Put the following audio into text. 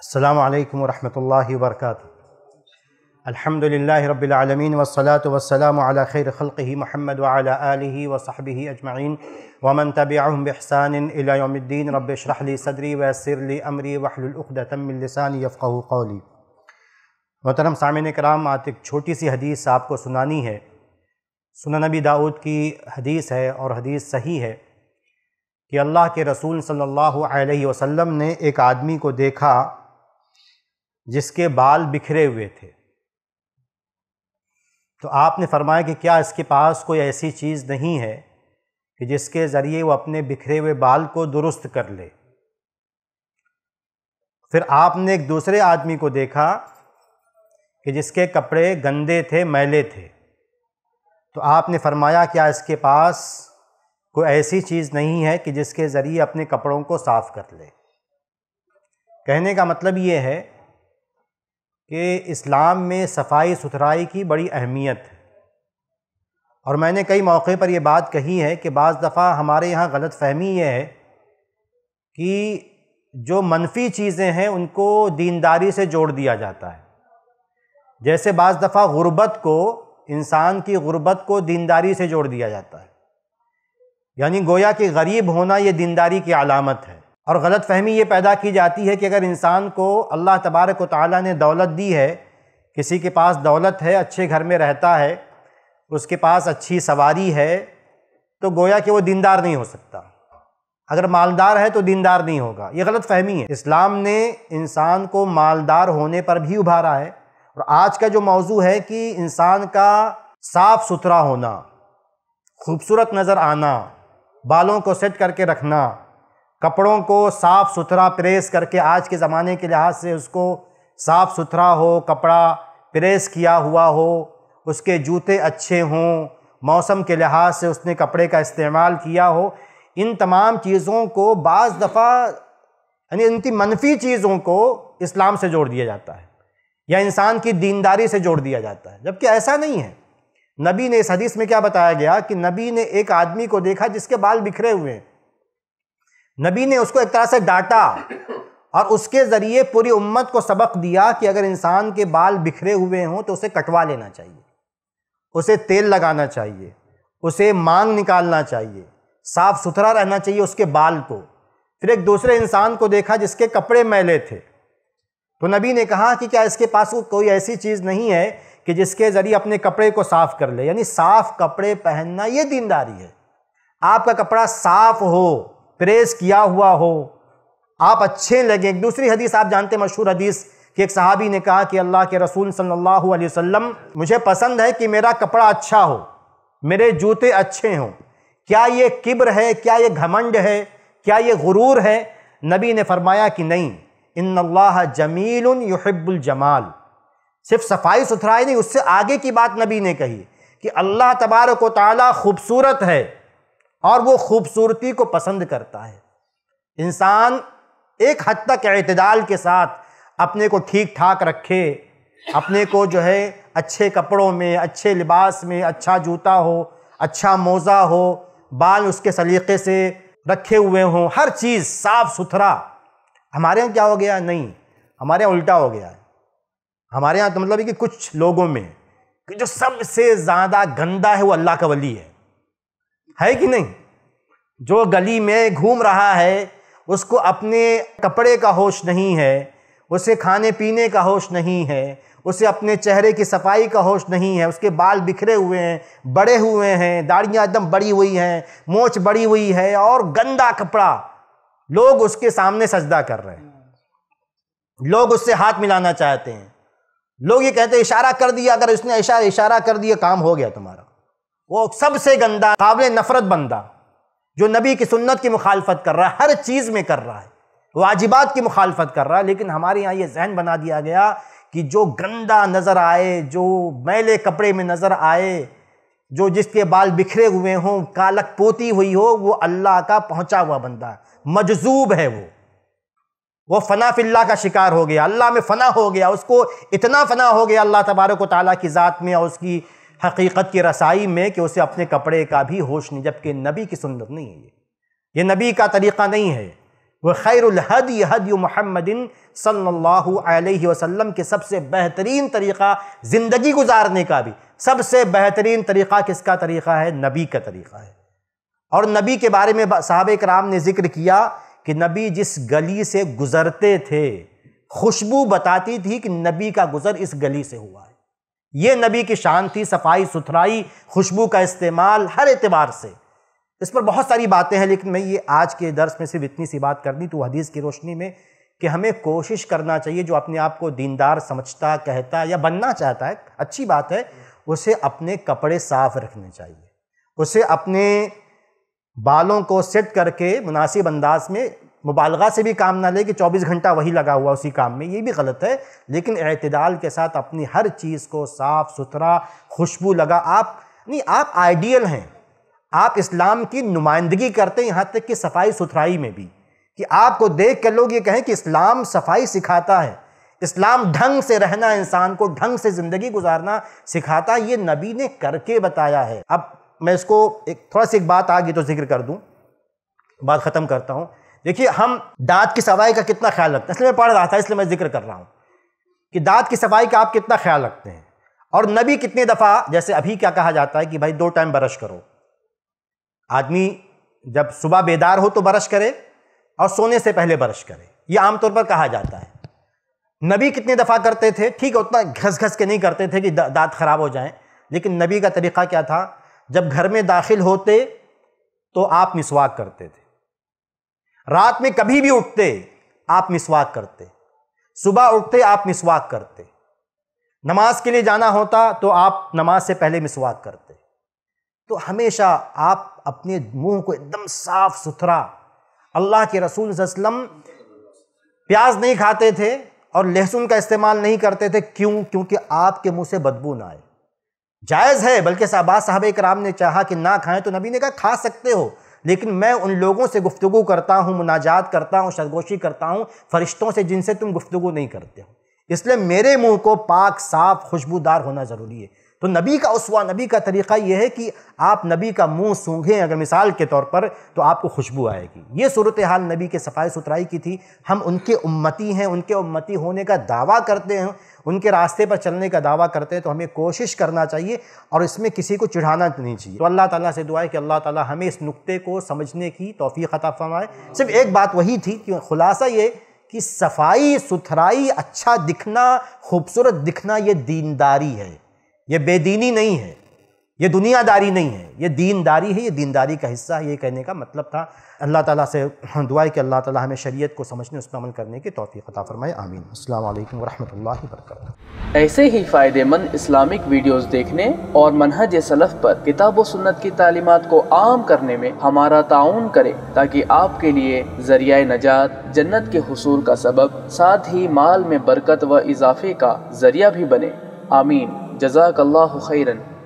السلام عليكم ورحمة الله وبركاته الحمد لله رب العالمين والصلاة والسلام على خير خلقه محمد وعلى آله وصحبه أجمعين ومن تبعهم بإحسان إلى يوم الدين رب اشرح لي صدري ويسر لي أمري واحلل عقدة من لساني يفقه قولي محترم سامعین کرام آج ایک چھوٹی سی حدیث آپ کو سنانی ہے سنن सुन داؤد کی حدیث ہے اور حدیث صحیح ہے کہ اللہ کے رسول صلی اللہ علیہ وسلم نے ایک آدمی کو دیکھا जिसके बाल बिखरे हुए थे तो आपने फरमाया कि क्या इसके पास कोई ऐसी चीज़ नहीं है कि जिसके ज़रिए वो अपने बिखरे हुए बाल को दुरुस्त कर ले फिर आपने एक दूसरे आदमी को देखा कि जिसके कपड़े गंदे थे मैले थे तो आपने फरमाया क्या इसके पास कोई ऐसी चीज़ नहीं है कि जिसके ज़रिए अपने कपड़ों को साफ़ कर ले कहने का मतलब ये है कि इस्लाम में सफाई सुथराई की बड़ी अहमियत है और मैंने कई मौके पर यह बात कही है कि बज़ दफ़ा हमारे यहाँ गलत फहमी ये है कि जो मनफी चीज़ें हैं उनको दीनदारी से जोड़ दिया जाता है जैसे बज़ दफ़ा गुरबत को इंसान की ग़ुरबत को दीनदारी से जोड़ दिया जाता है यानी गोया कि गरीब होना ये दीनदारी की अलामत है और गलत फहमी ये पैदा की जाती है कि अगर इंसान को अल्लाह तबारक ताली ने दौलत दी है किसी के पास दौलत है अच्छे घर में रहता है उसके पास अच्छी सवारी है तो गोया कि वो दीनदार नहीं हो सकता अगर मालदार है तो दीनदार नहीं होगा ये गलत फहमी है इस्लाम ने इंसान को मालदार होने पर भी उभारा है और आज का जो मौजू है कि इंसान का साफ़ सुथरा होना खूबसूरत नज़र आना बालों को सेट करके रखना कपड़ों को साफ़ सुथरा प्रेस करके आज के ज़माने के लिहाज से उसको साफ़ सुथरा हो कपड़ा प्रेस किया हुआ हो उसके जूते अच्छे हों मौसम के लिहाज से उसने कपड़े का इस्तेमाल किया हो इन तमाम चीज़ों को बाज़ दफ़ा यानी इनकी मनफी चीज़ों को इस्लाम से जोड़ दिया जाता है या इंसान की दीनदारी से जोड़ दिया जाता है जबकि ऐसा नहीं है नबी ने इस हदीस में क्या बताया गया कि नबी ने एक आदमी को देखा जिसके बाल बिखरे हुए हैं नबी ने उसको एक तरह से डांटा और उसके ज़रिए पूरी उम्मत को सबक दिया कि अगर इंसान के बाल बिखरे हुए हों तो उसे कटवा लेना चाहिए उसे तेल लगाना चाहिए उसे मांग निकालना चाहिए साफ़ सुथरा रहना चाहिए उसके बाल को फिर एक दूसरे इंसान को देखा जिसके कपड़े मैले थे तो नबी ने कहा कि क्या इसके पास कोई ऐसी चीज़ नहीं है कि जिसके ज़रिए अपने कपड़े को साफ़ कर ले यानी साफ़ कपड़े पहनना ये दीनदारी है आपका कपड़ा साफ़ हो प्रेस किया हुआ हो आप अच्छे लगें एक दूसरी हदीस आप जानते मशहूर हदीस कि एक सहाबी ने कहा कि अल्लाह के रसूल सल्लल्लाहु अलैहि वसल्लम मुझे पसंद है कि मेरा कपड़ा अच्छा हो मेरे जूते अच्छे हों क्या ये किब्र है क्या ये घमंड है क्या ये गुरूर है नबी ने फरमाया कि नहीं इन अल्लाह जमील युहब्बुल जमाल सिर्फ सफाई सुथराई नहीं उससे आगे की बात नबी ने कही कि अल्लाह तबारक ताली खूबसूरत है और वो खूबसूरती को पसंद करता है इंसान एक हद तक अतदाल के साथ अपने को ठीक ठाक रखे अपने को जो है अच्छे कपड़ों में अच्छे लिबास में अच्छा जूता हो अच्छा मोज़ा हो बाल उसके सलीके से रखे हुए हों हर चीज़ साफ़ सुथरा हमारे यहाँ क्या हो गया नहीं हमारे यहाँ उल्टा हो गया है हमारे यहाँ तो मतलब है कि कुछ लोगों में कि जो सबसे ज़्यादा गंदा है वो अल्लाह का वली है है कि नहीं जो गली में घूम रहा है उसको अपने कपड़े का होश नहीं है उसे खाने पीने का होश नहीं है उसे अपने चेहरे की सफाई का होश नहीं है उसके बाल बिखरे हुए हैं बड़े हुए हैं दाढ़ियाँ एकदम बड़ी हुई हैं मोच बड़ी हुई है और गंदा कपड़ा लोग उसके सामने सजदा कर रहे हैं लोग उससे हाथ मिलाना चाहते हैं लोग ये कहते हैं इशारा कर दिया अगर उसने इशारा इशारा कर दिया काम हो गया तुम्हारा वो सबसे गंदा काबिल नफरत बंदा जो नबी की सुन्नत की मुखालफत कर रहा है हर चीज़ में कर रहा है वाजिबात की मुखालफत कर रहा है लेकिन हमारे यहाँ ये जहन बना दिया गया कि जो गंदा नज़र आए जो मैले कपड़े में नज़र आए जो जिसके बाल बिखरे हुए हों कालक पोती हुई हो वो अल्लाह का पहुंचा हुआ बंदा मजजूब है वो वो फना फिल्ला का शिकार हो गया अल्लाह में फना हो गया उसको इतना फना हो गया अल्लाह तबारक ताली की ज़ात में और उसकी हकीकत की रसाई में कि उसे अपने कपड़े का भी होश नहीं जबकि नबी की सुन्नत नहीं है ये ये नबी का तरीक़ा नहीं है वह खैरहद हद महमदिन सल्लल्लाहु अलैहि वसल्लम के सबसे बेहतरीन तरीक़ा ज़िंदगी गुजारने का भी सबसे बेहतरीन तरीक़ा किसका तरीक़ा है नबी का तरीक़ा है और नबी के बारे में साहब कराम ने जिक्र किया कि नबी जिस गली से गुज़रते थे खुशबू बताती थी कि नबी का गुज़र इस गली से हुआ ये नबी की शांति सफाई सुथराई खुशबू का इस्तेमाल हर एतबार से इस पर बहुत सारी बातें हैं लेकिन मैं ये आज के दर्स में सिर्फ इतनी सी बात करनी तो हदीस की रोशनी में कि हमें कोशिश करना चाहिए जो अपने आप को दीनदार समझता कहता या बनना चाहता है अच्छी बात है उसे अपने कपड़े साफ रखने चाहिए उसे अपने बालों को सेट करके मुनासिब अंदाज में मुबालगा से भी काम ना ले कि 24 घंटा वही लगा हुआ उसी काम में ये भी गलत है लेकिन अतदाल के साथ अपनी हर चीज़ को साफ़ सुथरा खुशबू लगा आप नहीं आप आइडियल हैं आप इस्लाम की नुमाइंदगी करते हैं यहाँ तक कि सफाई सुथराई में भी कि आपको देख कर लोग ये कहें कि इस्लाम सफाई सिखाता है इस्लाम ढंग से रहना इंसान को ढंग से ज़िंदगी गुजारना सिखाता है ये नबी ने करके बताया है अब मैं इसको एक थोड़ा सी एक बात आगे तो जिक्र कर दूँ बात ख़त्म करता हूँ देखिए हम दांत की सफाई का कितना ख्याल रखते हैं इसलिए मैं पढ़ रहा था इसलिए मैं जिक्र कर रहा हूँ कि दांत की सफाई का आप कितना ख्याल रखते हैं और नबी कितने दफ़ा जैसे अभी क्या कहा जाता है कि भाई दो टाइम ब्रश करो आदमी जब सुबह बेदार हो तो ब्रश करे और सोने से पहले ब्रश करे ये आमतौर पर कहा जाता है नबी कितने दफ़ा करते थे ठीक है उतना घस घस के नहीं करते थे कि दांत ख़राब हो जाएं लेकिन नबी का तरीक़ा क्या था जब घर में दाखिल होते तो आप मिसवाक करते थे रात में कभी भी उठते आप मिसवाक करते सुबह उठते आप मिसवाक करते नमाज के लिए जाना होता तो आप नमाज से पहले मिसवाक करते तो हमेशा आप अपने मुंह को एकदम साफ सुथरा अल्लाह के रसूल वसलम प्याज नहीं खाते थे और लहसुन का इस्तेमाल नहीं करते थे क्यों क्योंकि आपके मुंह से बदबू ना आए जायज़ है बल्कि शहबाज साहब कराम ने चाहा कि ना खाएं तो नबी ने कहा खा सकते हो लेकिन मैं उन लोगों से गुफ्तु करता हूँ मुनाजात करता हूँ शदगोशी करता हूँ फरिश्तों से जिनसे तुम गुफ्तु नहीं करते हो इसलिए मेरे मुंह को पाक साफ खुशबूदार होना ज़रूरी है तो नबी का उसवा नबी का तरीक़ा यह है कि आप नबी का मुंह सूंघें अगर मिसाल के तौर पर तो आपको खुशबू आएगी ये सूरत हाल नबी के सफ़ाई सुथराई की थी हम उनके उम्मती हैं उनके उम्मती होने का दावा करते हैं उनके रास्ते पर चलने का दावा करते हैं तो हमें कोशिश करना चाहिए और इसमें किसी को चिढ़ाना नहीं चाहिए तो अल्लाह ताला से दुआ है कि अल्लाह ताला हमें इस नुक्ते को समझने की तोफ़ी ख़ता फरमाए सिर्फ एक बात वही थी कि खुलासा ये कि सफाई सुथराई अच्छा दिखना खूबसूरत दिखना ये दीनदारी है ये बेदीनी नहीं है ये दुनियादारी नहीं है ये दीनदारी है ये दीनदारी का हिस्सा है ये कहने का मतलब था अल्लाह ताला से दुआ है कि अल्लाह ताला हमें शरीयत को समझने उस पर अमल करने की तौफीक अता फ़रमाए आमीन रहमतुल्लाहि व बरकातहू ऐसे ही फ़ायदेमंद इस्लामिक वीडियोस देखने और मनहज सलफ़ पर किताब व सुन्नत की तालीमात को आम करने में हमारा ताउन करें ताकि आपके लिए ज़रिया नजात जन्नत के हसूल का सबब साथ ही माल में बरकत व इजाफे का ज़रिया भी बने आमीन جزاك الله خيرا